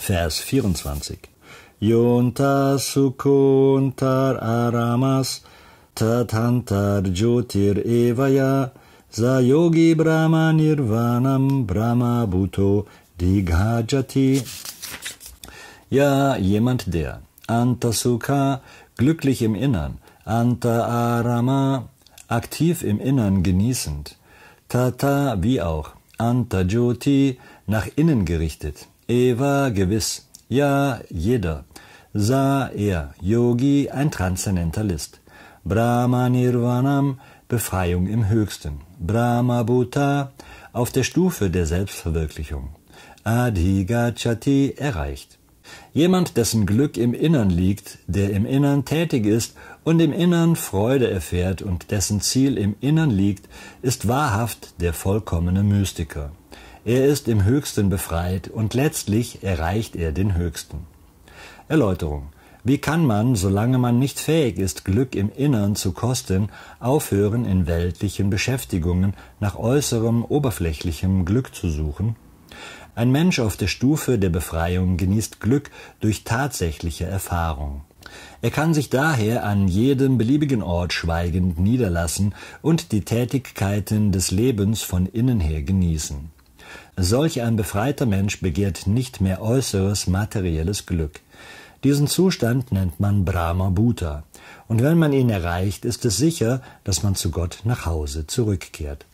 Vers 24. Yonta sukuntar aramas tatantar jyotir evaya sayogi brahma nirvanam brahma bhuto dighajati. Ja, jemand der Antasukha, glücklich im Innern, Anta Arama, aktiv im Innern genießend, Tata wie auch Anta Jyoti, nach innen gerichtet, Eva gewiss, ja jeder, Sa, er, Yogi ein Transzendentalist, Brahma Nirvanam, Befreiung im Höchsten, Brahma Bhuta, auf der Stufe der Selbstverwirklichung, Adhigachati erreicht. Jemand, dessen Glück im Innern liegt, der im Innern tätig ist und im Innern Freude erfährt und dessen Ziel im Innern liegt, ist wahrhaft der vollkommene Mystiker. Er ist im Höchsten befreit und letztlich erreicht er den Höchsten. Erläuterung. Wie kann man, solange man nicht fähig ist, Glück im Innern zu kosten, aufhören, in weltlichen Beschäftigungen nach äußerem, oberflächlichem Glück zu suchen? Ein Mensch auf der Stufe der Befreiung genießt Glück durch tatsächliche Erfahrung. Er kann sich daher an jedem beliebigen Ort schweigend niederlassen und die Tätigkeiten des Lebens von innen her genießen. Solch ein befreiter Mensch begehrt nicht mehr äußeres materielles Glück. Diesen Zustand nennt man Brahma Bhuta, und wenn man ihn erreicht, ist es sicher, dass man zu Gott nach Hause zurückkehrt